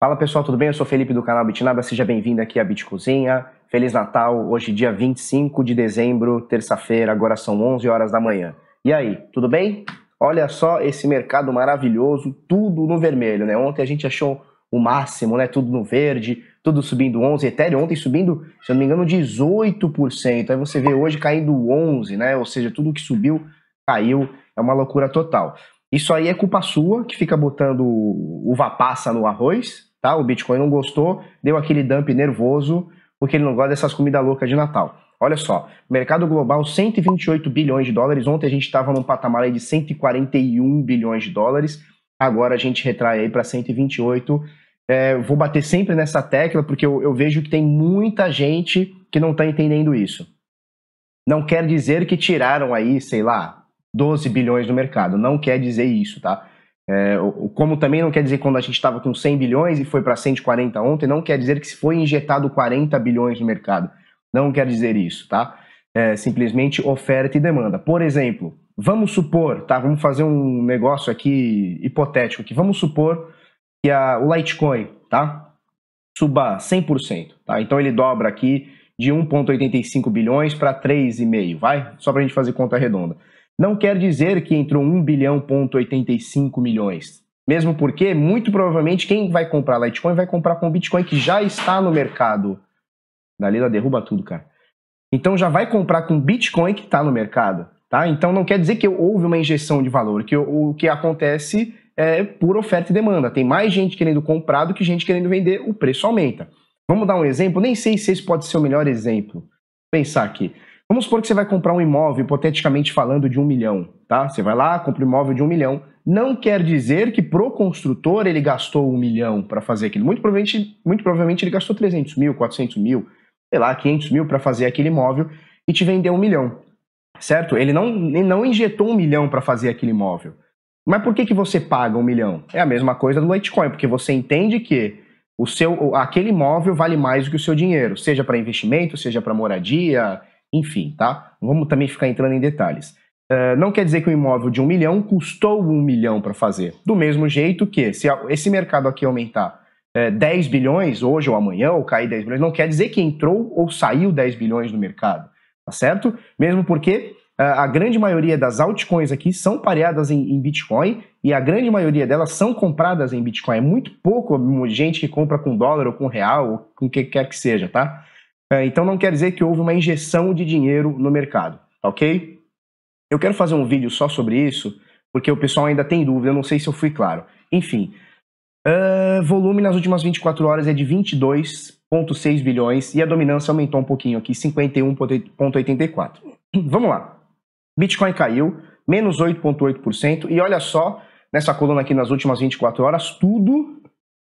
Fala pessoal, tudo bem? Eu sou Felipe do canal Bitnada, seja bem-vindo aqui à Bitcozinha. Feliz Natal, hoje dia 25 de dezembro, terça-feira, agora são 11 horas da manhã. E aí, tudo bem? Olha só esse mercado maravilhoso, tudo no vermelho, né? Ontem a gente achou o máximo, né? Tudo no verde, tudo subindo 11, Ethereum ontem subindo, se eu não me engano, 18%. Aí você vê hoje caindo 11, né? Ou seja, tudo que subiu caiu, é uma loucura total. Isso aí é culpa sua que fica botando uva passa no arroz, tá? O Bitcoin não gostou, deu aquele dump nervoso, porque ele não gosta dessas comidas loucas de Natal. Olha só, mercado global 128 bilhões de dólares. Ontem a gente estava num patamar aí de 141 bilhões de dólares. Agora a gente retrai aí para 128. É, vou bater sempre nessa tecla porque eu, eu vejo que tem muita gente que não está entendendo isso. Não quer dizer que tiraram aí, sei lá, 12 bilhões do mercado. Não quer dizer isso, tá? É, como também não quer dizer quando a gente estava com 100 bilhões e foi para 140 ontem, não quer dizer que se foi injetado 40 bilhões no mercado. Não quer dizer isso, tá? É, simplesmente oferta e demanda. Por exemplo, vamos supor, tá? Vamos fazer um negócio aqui hipotético que vamos supor que a, o Litecoin, tá? Suba 100%, tá? Então ele dobra aqui de 1.85 bilhões para 3,5, vai? Só para a gente fazer conta redonda não quer dizer que entrou 1 bilhão ponto 85 milhões. Mesmo porque, muito provavelmente, quem vai comprar Litecoin vai comprar com Bitcoin que já está no mercado. Dalila derruba tudo, cara. Então já vai comprar com Bitcoin que está no mercado. Tá? Então não quer dizer que houve uma injeção de valor, que o, o que acontece é por oferta e demanda. Tem mais gente querendo comprar do que gente querendo vender, o preço aumenta. Vamos dar um exemplo? Nem sei se esse pode ser o melhor exemplo. Vou pensar aqui. Vamos supor que você vai comprar um imóvel, hipoteticamente falando, de um milhão, tá? Você vai lá, compra um imóvel de um milhão. Não quer dizer que pro construtor ele gastou um milhão para fazer aquilo. Muito provavelmente, muito provavelmente ele gastou 300 mil, 400 mil, sei lá, 500 mil para fazer aquele imóvel e te vendeu um milhão, certo? Ele não, ele não injetou um milhão para fazer aquele imóvel. Mas por que, que você paga um milhão? É a mesma coisa do Litecoin, porque você entende que o seu, aquele imóvel vale mais do que o seu dinheiro, seja para investimento, seja para moradia enfim, tá? Vamos também ficar entrando em detalhes. Uh, não quer dizer que um imóvel de um milhão custou um milhão para fazer. Do mesmo jeito que, se esse mercado aqui aumentar uh, eh, 10 bilhões hoje ou amanhã, ou cair 10 bilhões, não quer dizer que entrou ou saiu 10 bilhões no mercado, tá certo? Mesmo porque uh, a grande maioria das altcoins aqui são pareadas em, em, Bitcoin e a grande maioria delas são compradas em Bitcoin. É muito pouco gente que compra com dólar ou com real ou com o que quer que seja, tá? É, então não quer dizer que houve uma injeção de dinheiro no mercado, ok? Eu quero fazer um vídeo só sobre isso, porque o pessoal ainda tem dúvida, eu não sei se eu fui claro. Enfim, uh, volume nas últimas 24 horas é de 22,6 bilhões e a dominância aumentou um pouquinho aqui, 51,84. Vamos lá. Bitcoin caiu, menos 8,8%, e olha só, nessa coluna aqui nas últimas 24 horas, tudo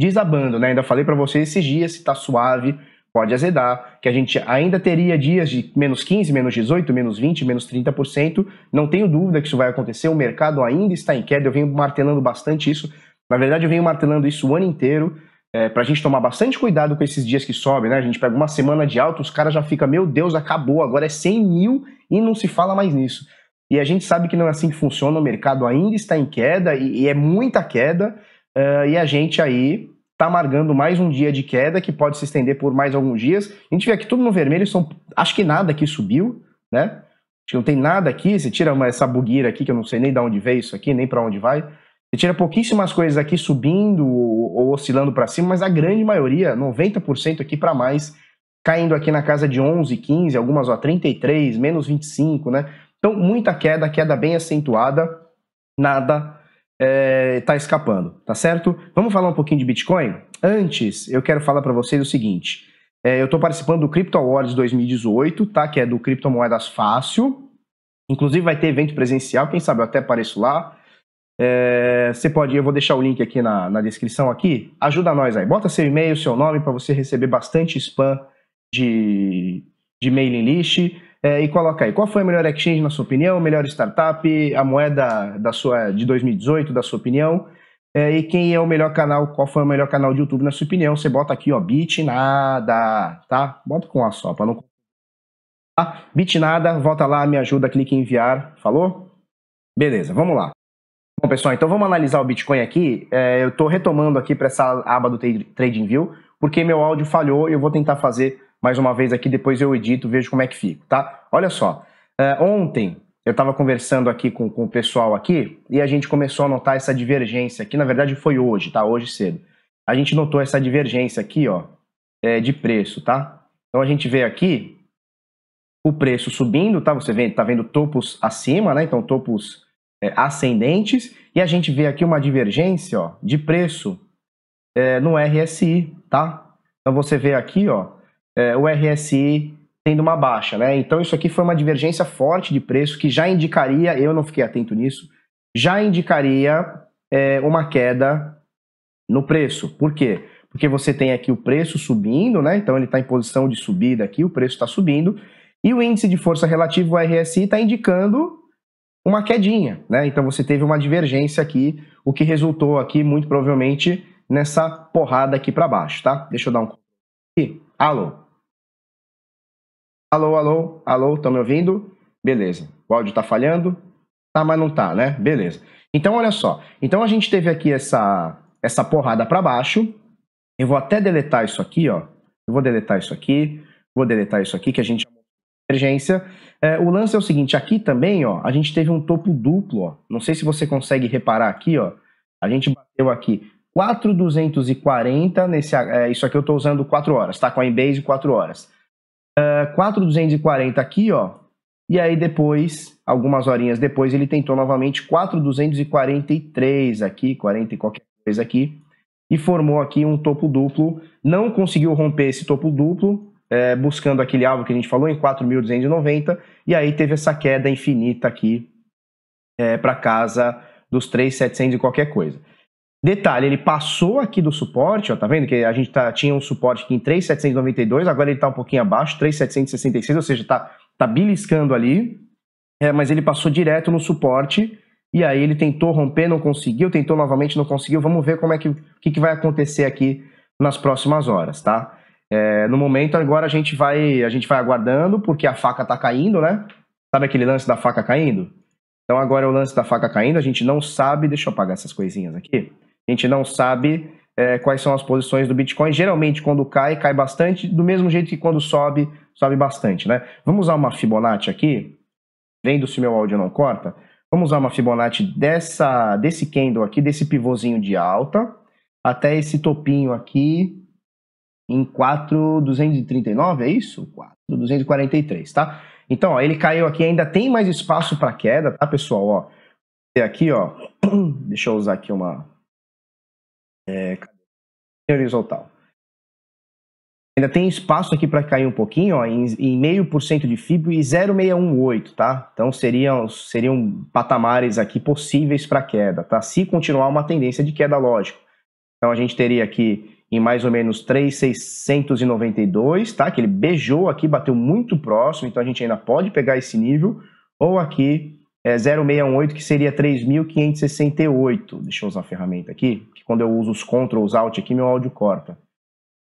desabando, né? Ainda falei para vocês esses dias se tá suave, pode azedar, que a gente ainda teria dias de menos 15, menos 18, menos 20, menos 30%. Não tenho dúvida que isso vai acontecer, o mercado ainda está em queda, eu venho martelando bastante isso. Na verdade, eu venho martelando isso o ano inteiro. É, para a gente tomar bastante cuidado com esses dias que sobem, né? A gente pega uma semana de alta, os caras já ficam, meu Deus, acabou, agora é 100 mil e não se fala mais nisso. E a gente sabe que não é assim que funciona, o mercado ainda está em queda e, e é muita queda, uh, e a gente aí está amargando mais um dia de queda que pode se estender por mais alguns dias. A gente vê aqui tudo no vermelho, são, acho que nada aqui subiu, né? Acho que não tem nada aqui. Você tira uma, essa bugueira aqui, que eu não sei nem de onde veio isso aqui, nem para onde vai. Você tira pouquíssimas coisas aqui subindo ou, ou oscilando para cima, mas a grande maioria, 90% aqui para mais, caindo aqui na casa de 11, 15, algumas ó, 33, menos 25, né? Então, muita queda, queda bem acentuada, nada está é, tá escapando, tá certo? Vamos falar um pouquinho de Bitcoin? Antes, eu quero falar para vocês o seguinte. É, eu estou participando do Crypto Awards 2018, tá? Que é do Criptomoedas Fácil. Inclusive vai ter evento presencial, quem sabe eu até apareço lá. É, você pode, eu vou deixar o link aqui na, na descrição aqui. Ajuda nós aí. Bota seu e-mail, seu nome para você receber bastante spam de, de mailing list é, e coloca aí. Qual foi a melhor exchange na sua opinião, melhor startup, a moeda da sua de 2018, da sua opinião? É, e quem é o melhor canal, qual foi o melhor canal de YouTube na sua opinião? Você bota aqui, ó, Bitnada, tá? Bota com a só, para não... Ah, Bitnada, volta lá, me ajuda, clique em enviar, falou? Beleza, vamos lá. Bom, pessoal, então vamos analisar o Bitcoin aqui. É, eu estou retomando aqui para essa aba do Trading View porque meu áudio falhou e eu vou tentar fazer mais uma vez aqui, depois eu edito, vejo como é que fica, tá? Olha só, eh, ontem eu estava conversando aqui com, com o pessoal aqui e a gente começou a notar essa divergência aqui, na verdade foi hoje, tá? Hoje cedo. A gente notou essa divergência aqui, ó, é, de preço, tá? Então a gente vê aqui o preço subindo, tá? Você vê, tá vendo topos acima, né? Então topos é, ascendentes e a gente vê aqui uma divergência, ó, de preço é, no RSI, tá? Então você vê aqui, ó, é, o RSI tendo uma baixa, né? Então isso aqui foi uma divergência forte de preço que já indicaria, eu não fiquei atento nisso, já indicaria é, uma queda no preço. Por quê? Porque você tem aqui o preço subindo, né? Então ele está em posição de subida aqui, o preço está subindo, e o índice de força relativa, o RSI, está indicando uma quedinha, né? Então você teve uma divergência aqui, o que resultou aqui muito provavelmente nessa porrada aqui para baixo, tá? Deixa eu dar um... Aqui. Alô? Alô, alô, alô, estão me ouvindo? Beleza. O áudio tá falhando? Tá, mas não tá, né? Beleza. Então, olha só. Então, a gente teve aqui essa, essa porrada para baixo. Eu vou até deletar isso aqui, ó. Eu vou deletar isso aqui. Vou deletar isso aqui, que a gente emergência. É, o lance é o seguinte, aqui também, ó, a gente teve um topo duplo, ó. Não sei se você consegue reparar aqui, ó. A gente bateu aqui 4,240 nesse. Ah, é, isso aqui eu estou usando 4 horas, tá? Coinbase 4 horas. Uh, ah, 4,240 aqui, ó. E aí depois, algumas horinhas depois, ele tentou novamente 4,243 aqui, 40 e qualquer coisa aqui. E formou aqui um topo duplo. Não conseguiu romper esse topo duplo, é, buscando aquele alvo que a gente falou em 4.290. E aí teve essa queda infinita aqui é, para casa dos 3.700 e qualquer coisa. Detalhe, ele passou aqui do suporte, ó, tá vendo que a gente tá, tinha um suporte aqui em 3,792, agora ele tá um pouquinho abaixo, 3,766, ou seja, tá, tá beliscando ali, é, mas ele passou direto no suporte, e aí ele tentou romper, não conseguiu, tentou novamente, não conseguiu, vamos ver como é que, que, que vai acontecer aqui nas próximas horas, tá? É, no momento agora a gente vai a gente vai aguardando, porque a faca tá caindo, né? Sabe aquele lance da faca caindo? Então agora é o lance da faca caindo, a gente não sabe, deixa eu apagar essas coisinhas aqui. A gente não sabe é, quais são as posições do Bitcoin. Geralmente, quando cai, cai bastante, do mesmo jeito que quando sobe, sobe bastante, né? Vamos usar uma Fibonacci aqui, vendo se meu áudio não corta. Vamos usar uma Fibonacci dessa, desse candle aqui, desse pivôzinho de alta, até esse topinho aqui em 4,239, é isso? 4,243, tá? Então, ó, ele caiu aqui, ainda tem mais espaço para queda, tá, pessoal? Ó, é aqui, ó, deixa eu usar aqui uma, é, horizontal. Ainda tem espaço aqui para cair um pouquinho, ó, em meio por cento de FIB e 0,618, tá? Então seriam, seriam patamares aqui possíveis para queda, tá? Se continuar uma tendência de queda, lógico. Então a gente teria aqui em mais ou menos 3,692, tá? Que ele beijou aqui, bateu muito próximo, então a gente ainda pode pegar esse nível, ou aqui é 0,618, que seria 3.568. Deixa eu usar a ferramenta aqui, que quando eu uso os Ctrls Alt aqui, meu áudio corta.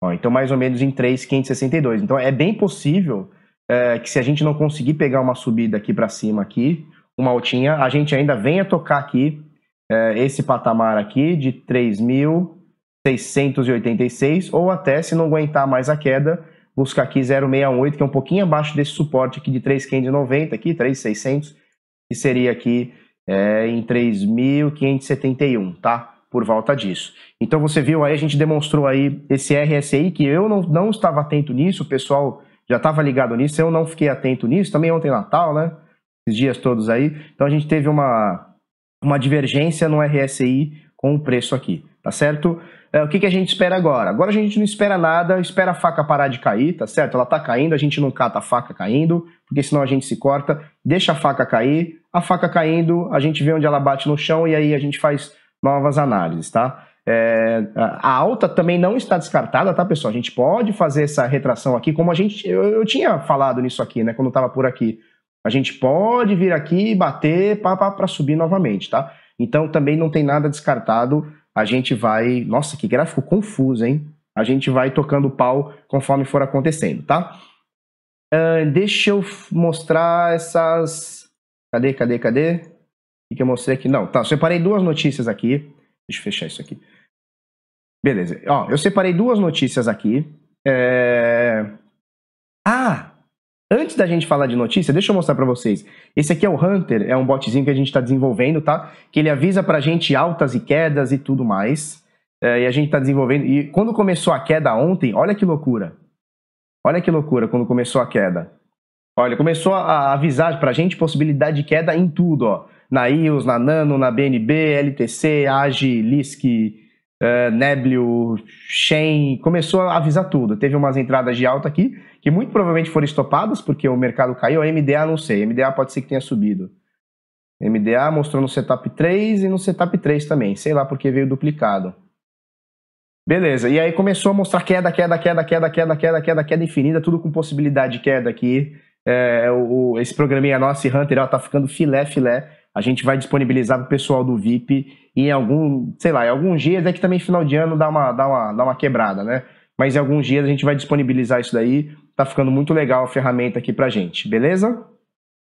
Ó, então, mais ou menos em 3.562. Então, é bem possível é, que se a gente não conseguir pegar uma subida aqui para cima aqui, uma altinha, a gente ainda venha tocar aqui é, esse patamar aqui de 3.686 ou até, se não aguentar mais a queda, buscar aqui 0,618, que é um pouquinho abaixo desse suporte aqui de 3.590, aqui 3.600, que seria aqui é, em 3.571, tá? Por volta disso. Então você viu aí, a gente demonstrou aí esse RSI que eu não, não estava atento nisso, o pessoal já estava ligado nisso, eu não fiquei atento nisso, também ontem Natal, né? Esses dias todos aí. Então a gente teve uma, uma divergência no RSI com o preço aqui, tá certo? É, o que, que a gente espera agora? Agora a gente não espera nada, espera a faca parar de cair, tá certo? Ela tá caindo, a gente não cata a faca caindo, porque senão a gente se corta, deixa a faca cair, a faca caindo, a gente vê onde ela bate no chão e aí a gente faz novas análises, tá? É, a alta também não está descartada, tá, pessoal? A gente pode fazer essa retração aqui, como a gente. Eu, eu tinha falado nisso aqui, né? Quando estava por aqui. A gente pode vir aqui, bater para subir novamente, tá? Então também não tem nada descartado. A gente vai. Nossa, que gráfico confuso, hein? A gente vai tocando pau conforme for acontecendo, tá? Uh, deixa eu mostrar essas. Cadê, cadê, cadê? O que eu mostrei aqui? Não, tá. Separei duas notícias aqui. Deixa eu fechar isso aqui. Beleza. Ó, eu separei duas notícias aqui. É... Ah, Antes da gente falar de notícia, deixa eu mostrar para vocês. Esse aqui é o Hunter, é um botzinho que a gente está desenvolvendo, tá? Que ele avisa para a gente altas e quedas e tudo mais. É, e a gente está desenvolvendo. E quando começou a queda ontem, olha que loucura. Olha que loucura quando começou a queda. Olha, começou a avisar para a gente possibilidade de queda em tudo, ó. Na IOS, na Nano, na BNB, LTC, AGI, LISC, uh, Neblio, Shen, começou a avisar tudo. Teve umas entradas de alta aqui, que muito provavelmente foram estopadas, porque o mercado caiu. A MDA, não sei. MDA pode ser que tenha subido. MDA mostrou no setup 3 e no setup 3 também. Sei lá porque veio duplicado. Beleza, e aí começou a mostrar queda, queda, queda, queda, queda, queda, queda, queda infinita, tudo com possibilidade de queda aqui. É, o, esse programinha nosso, Hunter, ó, tá ficando filé, filé a gente vai disponibilizar para o pessoal do VIP em algum, sei lá, em alguns dias, é que também final de ano dá uma, dá uma, dá uma quebrada, né? Mas em alguns dias a gente vai disponibilizar isso daí. Tá ficando muito legal a ferramenta aqui pra gente, beleza?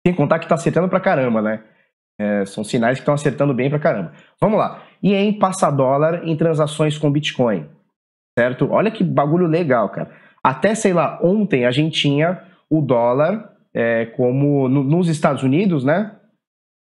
Sem contar que tá acertando pra caramba, né? É, são sinais que estão acertando bem pra caramba. Vamos lá. E em passa dólar em transações com Bitcoin, certo? Olha que bagulho legal, cara. Até, sei lá, ontem a gente tinha o dólar é, como no, nos Estados Unidos, né?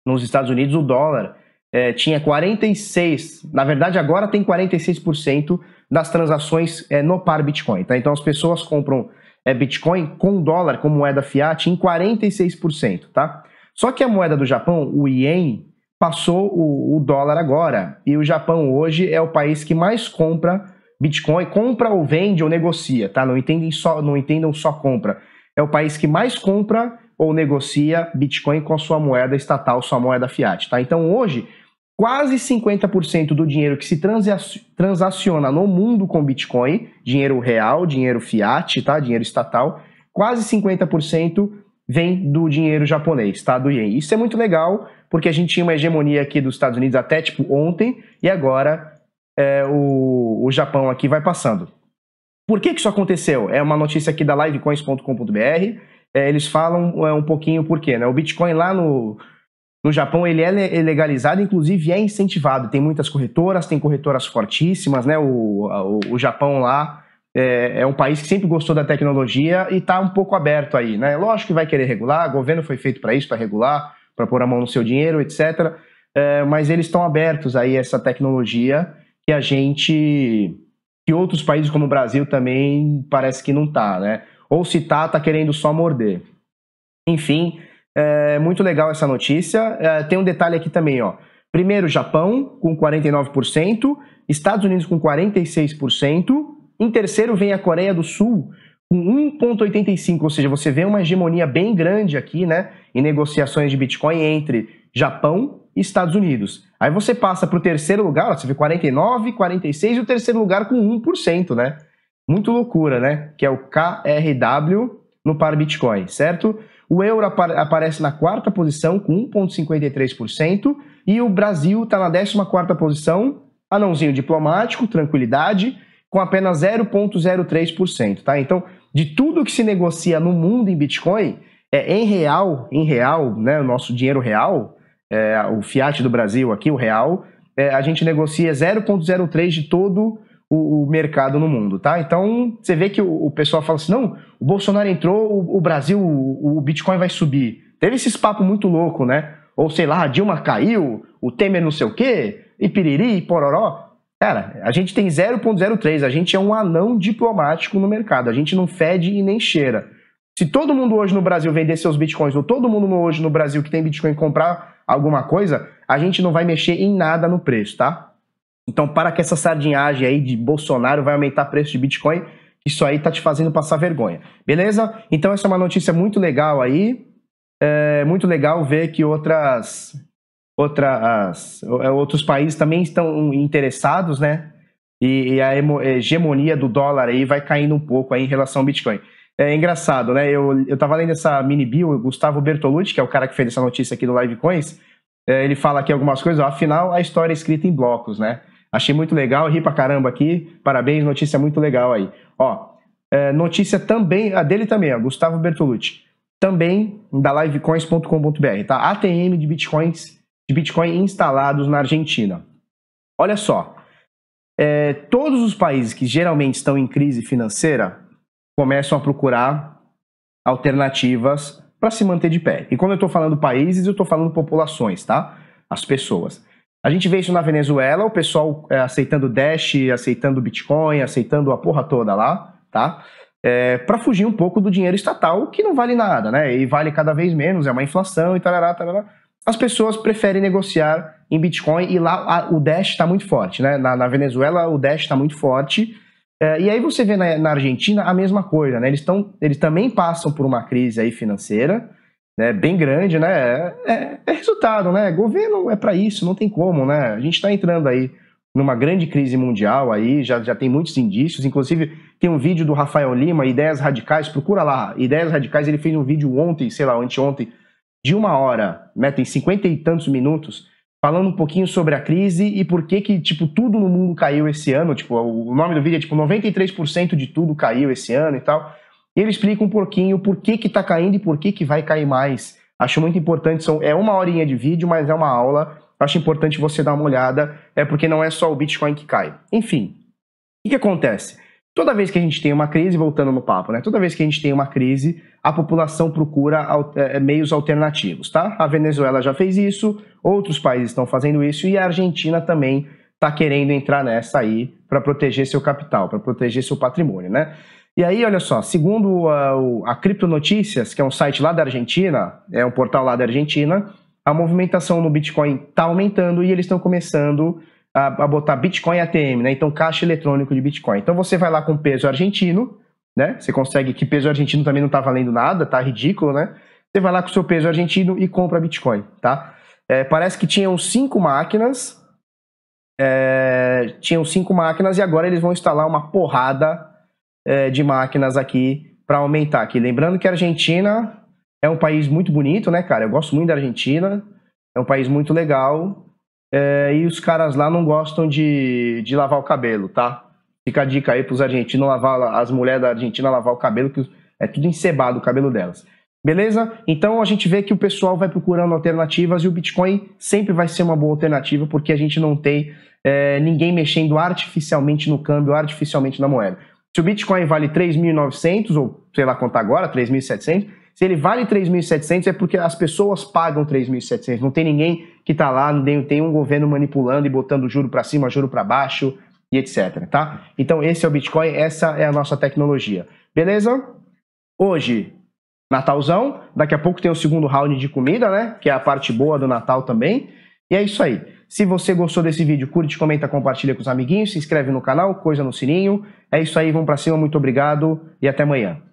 nos Estados Unidos, o dólar é, tinha 46%, na verdade agora tem 46% das transações é, no par Bitcoin. Tá? Então as pessoas compram é, Bitcoin com dólar como moeda fiat em 46%. Tá? Só que a moeda do Japão, o Yen, passou o, o dólar agora. E o Japão hoje é o país que mais compra Bitcoin, compra ou vende ou negocia, tá? Não entendem só, não entendam só compra. É o país que mais compra ou negocia Bitcoin com a sua moeda estatal, sua moeda fiat. Tá? Então hoje, quase 50% do dinheiro que se transaciona no mundo com Bitcoin, dinheiro real, dinheiro fiat, tá? dinheiro estatal, quase 50% vem do dinheiro japonês, tá? do ien. Isso é muito legal, porque a gente tinha uma hegemonia aqui dos Estados Unidos até tipo ontem, e agora é, o, o Japão aqui vai passando. Por que, que isso aconteceu? É uma notícia aqui da livecoins.com.br é, eles falam é, um pouquinho por quê, né? O Bitcoin lá no, no Japão, ele é, é legalizado, inclusive é incentivado. Tem muitas corretoras, tem corretoras fortíssimas, né? O, o, o Japão lá é, é, um país que sempre gostou da tecnologia e está um pouco aberto aí, né? Lógico que vai querer regular, o governo foi feito para isso, para regular, para pôr a mão no seu dinheiro, etc. É, mas eles estão abertos aí a essa tecnologia que a gente que outros países como o Brasil também parece que não está, né? Ou se tá, tá querendo só morder. Enfim, é muito legal essa notícia. É, tem um detalhe aqui também, ó. Primeiro, Japão com 49%, Estados Unidos com 46%, em terceiro vem a Coreia do Sul com 1,85, ou seja, você vê uma hegemonia bem grande aqui, né, em negociações de Bitcoin entre Japão e Estados Unidos. Aí você passa para o terceiro lugar, ó, você vê 49, 46 e o terceiro lugar com 1%, né? muito loucura, né? Que é o KRW no par Bitcoin, certo? O euro ap aparece na quarta posição com 1,53% e o Brasil está na 14 posição, anãozinho diplomático, tranquilidade, com apenas 0,03%, tá? Então, de tudo que se negocia no mundo em Bitcoin, é, em real, em real, né, o nosso dinheiro real, é, o fiat do Brasil aqui, o real, é, a gente negocia 0,03% de todo o o, o, mercado no mundo, tá? Então, você vê que o, o pessoal fala assim, não, o Bolsonaro entrou, o, o Brasil, o, Bitcoin vai subir. Teve esses papo muito louco, né? Ou sei lá, a Dilma caiu, o Temer não sei o quê, e piriri, e pororó. Cara, a gente tem 0.03, a gente é um anão diplomático no mercado, a gente não fede e nem cheira. Se todo mundo hoje no Brasil vender seus bitcoins, ou todo mundo hoje no Brasil que tem bitcoin comprar alguma coisa, a gente não vai mexer em nada no preço, tá? Então, para que essa sardinhagem aí de Bolsonaro vai aumentar o preço de Bitcoin, isso aí tá te fazendo passar vergonha. Beleza? Então, essa é uma notícia muito legal aí. É muito legal ver que outras, outras, é, outros países também estão interessados, né? E, e a hegemonia do dólar aí vai caindo um pouco aí em relação ao Bitcoin. É engraçado, né? Eu, eu tava lendo essa mini bio, o Gustavo Bertolucci, que é o cara que fez essa notícia aqui do Live Coins, é, ele fala aqui algumas coisas, ó, afinal a história é escrita em blocos, né? Achei muito legal, ri pra caramba aqui. Parabéns, notícia muito legal aí. Ó, é, notícia também, a dele também, ó, Gustavo Bertolucci. Também da livecoins.com.br, tá? ATM de bitcoins, de Bitcoin instalados na Argentina. Olha só, é, todos os países que geralmente estão em crise financeira começam a procurar alternativas para se manter de pé. E quando eu estou falando países, eu estou falando populações, tá? As pessoas. A gente vê isso na Venezuela, o pessoal é, aceitando Dash, aceitando Bitcoin, aceitando a porra toda lá, tá? É, para fugir um pouco do dinheiro estatal, que não vale nada, né? E vale cada vez menos, é uma inflação e tarará, tarará. As pessoas preferem negociar em Bitcoin e lá a, o Dash está muito forte, né? Na, na Venezuela o Dash está muito forte. É, e aí você vê na, na, Argentina a mesma coisa, né? Eles, tão, eles também passam por uma crise aí financeira, né, bem grande, né, é, é resultado, né? Governo é para isso, não tem como, né? A gente está entrando aí numa grande crise mundial aí, já, já tem muitos indícios, inclusive tem um vídeo do Rafael Lima, Ideias Radicais, procura lá, Ideias Radicais, ele fez um vídeo ontem, sei lá, anteontem, de uma hora, né, tem cinquenta e tantos minutos, falando um pouquinho sobre a crise e por que que, tipo, tudo no mundo caiu esse ano, tipo, o nome do vídeo é, tipo, 93% de tudo caiu esse ano e tal, e ele explica um pouquinho por que que tá caindo e por que que vai cair mais. Acho muito importante, são, é uma horinha de vídeo, mas é uma aula. Acho importante você dar uma olhada, é porque não é só o Bitcoin que cai. Enfim, o que, que acontece? Toda vez que a gente tem uma crise, voltando no papo, né? Toda vez que a gente tem uma crise, a população procura é, é, meios alternativos, tá? A Venezuela já fez isso, outros países estão fazendo isso e a Argentina também está querendo entrar nessa aí para proteger seu capital, para proteger seu patrimônio, né? E aí, olha só, segundo a, a Cripto Notícias, que é um site lá da Argentina, é um portal lá da Argentina, a movimentação no Bitcoin está aumentando e eles estão começando a, a, botar Bitcoin ATM, né? Então, caixa eletrônico de Bitcoin. Então, você vai lá com peso argentino, né? Você consegue que peso argentino também não está valendo nada, tá ridículo, né? Você vai lá com o seu peso argentino e compra Bitcoin, tá? É, parece que tinham cinco máquinas, é, tinham cinco máquinas e agora eles vão instalar uma porrada é, de máquinas aqui para aumentar aqui. Lembrando que a Argentina é um país muito bonito, né, cara? Eu gosto muito da Argentina, é um país muito legal. É, e os caras lá não gostam de, de lavar o cabelo, tá? Fica a dica aí para os argentinos lavar, as mulheres da Argentina lavar o cabelo, que é tudo encebado o cabelo delas. Beleza? Então a gente vê que o pessoal vai procurando alternativas e o Bitcoin sempre vai ser uma boa alternativa porque a gente não tem é, ninguém mexendo artificialmente no câmbio, artificialmente na moeda. Se o Bitcoin vale 3.900, ou sei lá quanto tá agora, 3.700, se ele vale 3.700 é porque as pessoas pagam 3.700. Não tem ninguém que está lá, não tem um governo manipulando e botando juro para cima, juro para baixo e etc. Tá? Então esse é o Bitcoin, essa é a nossa tecnologia. Beleza? Hoje, Natalzão. Daqui a pouco tem o segundo round de comida, né? Que é a parte boa do Natal também. E é isso aí. Se você gostou desse vídeo, curte, comenta, compartilha com os amiguinhos, se inscreve no canal, coisa no sininho. É isso aí, vamos para cima, muito obrigado e até amanhã.